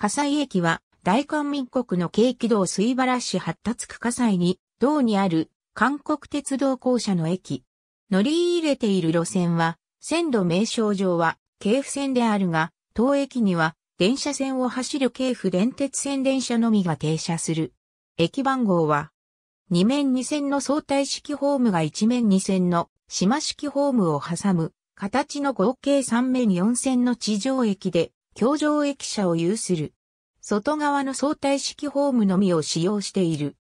火西駅は、大韓民国の軽軌道水原市発達区火西に、道にある韓国鉄道公社の駅。乗り入れている路線は、線路名称上は、京府線であるが、当駅には、電車線を走る京府電鉄線電車のみが停車する。駅番号は、2面2線の相対式ホームが1面2線の島式ホームを挟む、形の合計3面4線の地上駅で、橋上駅舎を有する。外側の相対式ホームのみを使用している。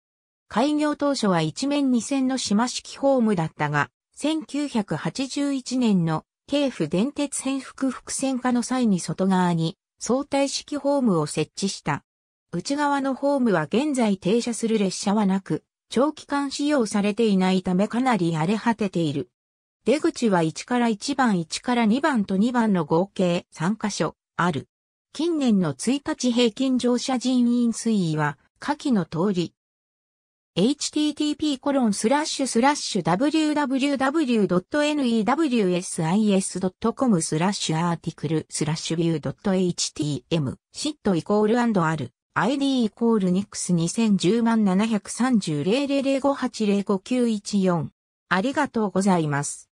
開業当初は一面二線の島式ホームだったが、1981年の京府電鉄変復伏線化の際に外側に相対式ホームを設置した。内側のホームは現在停車する列車はなく、長期間使用されていないためかなり荒れ果てている。出口は1から1番1から2番と2番の合計3箇所、ある。近年の1日平均乗車人員推移は、下記の通り。http://www.newsis.com スラッシュアーティクルスラッシュビュー .htm シットイコールある ID イコールニックス2010万7 3 0 0 0 5 8 0 5 9 1 4ありがとうございます。